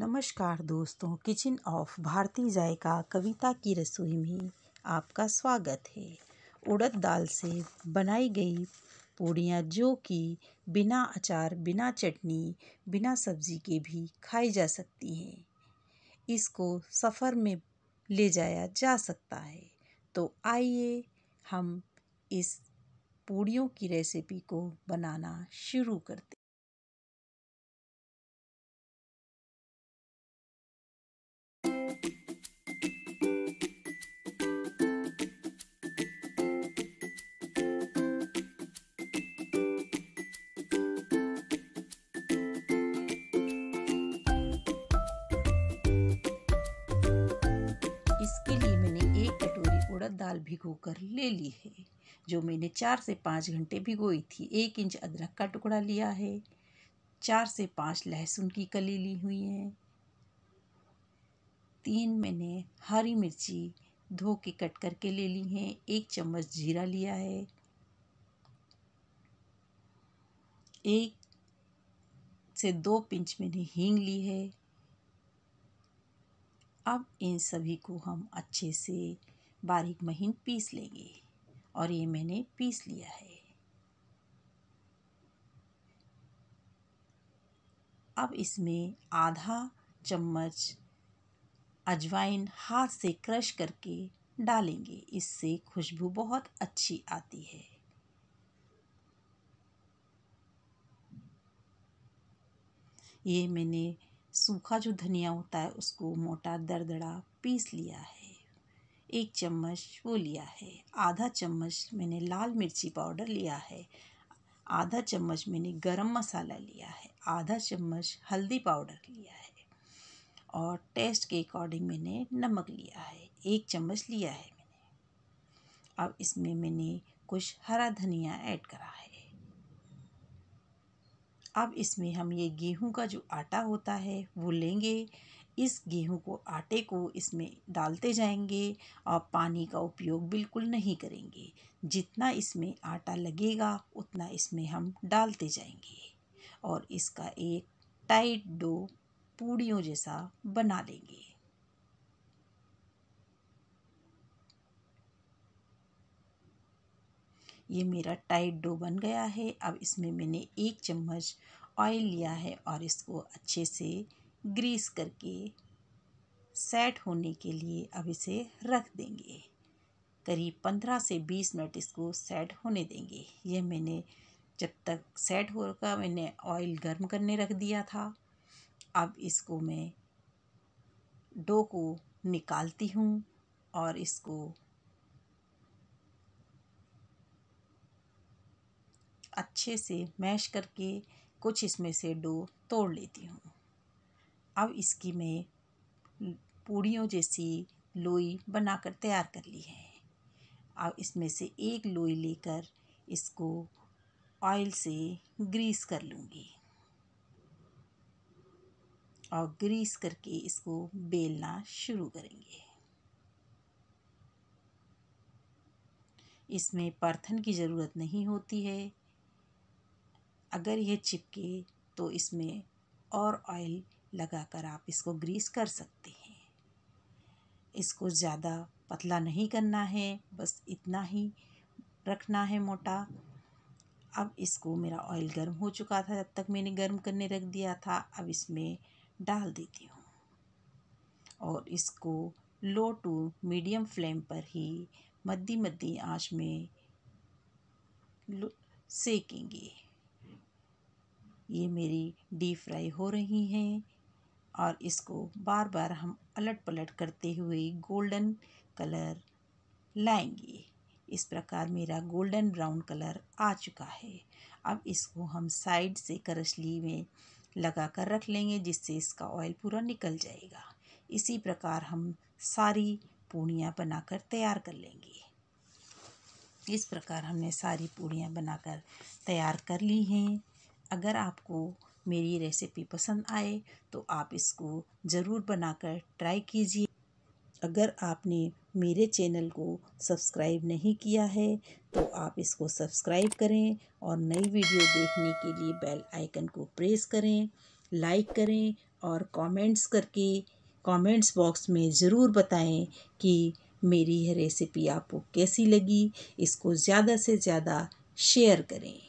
नमस्कार दोस्तों kitchen of भारतीय जायका कविता की रसोई में आपका स्वागत है उड़द दाल से बनाई गई पूड़ियाँ जो कि बिना अचार बिना चटनी बिना सब्जी के भी खाई जा सकती हैं इसको सफ़र में ले जाया जा सकता है तो आइए हम इस पूड़ियों की रेसिपी को बनाना शुरू करते इसके लिए मैंने एक कटोरी उड़द दाल भिगो कर ले ली है जो मैंने चार से पाँच घंटे भिगोई थी एक इंच अदरक का टुकड़ा लिया है चार से पाँच लहसुन की कली ली हुई है तीन मैंने हरी मिर्ची धो के कट करके ले ली हैं एक चम्मच जीरा लिया है एक से दो पिंच मैंने हींग ली है अब इन सभी को हम अच्छे से बारीक महीन पीस लेंगे और ये मैंने पीस लिया है अब इसमें आधा चम्मच अजवाइन हाथ से क्रश करके डालेंगे इससे खुशबू बहुत अच्छी आती है ये मैंने सूखा जो धनिया होता है उसको मोटा दरदरा पीस लिया है एक चम्मच वो लिया है आधा चम्मच मैंने लाल मिर्ची पाउडर लिया है आधा चम्मच मैंने गरम मसाला लिया है आधा चम्मच हल्दी पाउडर लिया है और टेस्ट के अकॉर्डिंग मैंने नमक लिया है एक चम्मच लिया है मैंने अब इसमें मैंने कुछ हरा धनिया ऐड करा है अब इसमें हम ये गेहूँ का जो आटा होता है वो लेंगे इस गेहूँ को आटे को इसमें डालते जाएंगे और पानी का उपयोग बिल्कुल नहीं करेंगे जितना इसमें आटा लगेगा उतना इसमें हम डालते जाएंगे और इसका एक टाइट डो पूड़ियों जैसा बना लेंगे ये मेरा टाइट डो बन गया है अब इसमें मैंने एक चम्मच ऑयल लिया है और इसको अच्छे से ग्रीस करके सेट होने के लिए अब इसे रख देंगे करीब पंद्रह से बीस मिनट इसको सेट होने देंगे यह मैंने जब तक सेट होगा मैंने ऑयल गर्म करने रख दिया था अब इसको मैं डो को निकालती हूँ और इसको अच्छे से मैश करके कुछ इसमें से डो तोड़ लेती हूँ अब इसकी मैं पूड़ियों जैसी लोई बनाकर तैयार कर ली है अब इसमें से एक लोई लेकर इसको ऑयल से ग्रीस कर लूँगी और ग्रीस करके इसको बेलना शुरू करेंगे इसमें परथन की ज़रूरत नहीं होती है अगर यह चिपके तो इसमें और ऑयल लगाकर आप इसको ग्रीस कर सकते हैं इसको ज़्यादा पतला नहीं करना है बस इतना ही रखना है मोटा अब इसको मेरा ऑयल गर्म हो चुका था जब तक मैंने गर्म करने रख दिया था अब इसमें डाल देती हूँ और इसको लो टू मीडियम फ्लेम पर ही मद्दी मद्दी आंच में सेकेंगे ये मेरी डीप फ्राई हो रही हैं और इसको बार बार हम अलट पलट करते हुए गोल्डन कलर लाएंगे इस प्रकार मेरा गोल्डन ब्राउन कलर आ चुका है अब इसको हम साइड से करछली में लगा कर रख लेंगे जिससे इसका ऑयल पूरा निकल जाएगा इसी प्रकार हम सारी पूड़ियाँ बनाकर तैयार कर लेंगे इस प्रकार हमने सारी पूड़ियाँ बनाकर तैयार कर ली हैं अगर आपको मेरी रेसिपी पसंद आए तो आप इसको ज़रूर बनाकर ट्राई कीजिए अगर आपने मेरे चैनल को सब्सक्राइब नहीं किया है तो आप इसको सब्सक्राइब करें और नई वीडियो देखने के लिए बेल आइकन को प्रेस करें लाइक करें और कमेंट्स करके कमेंट्स बॉक्स में ज़रूर बताएं कि मेरी यह रेसिपी आपको कैसी लगी इसको ज़्यादा से ज़्यादा शेयर करें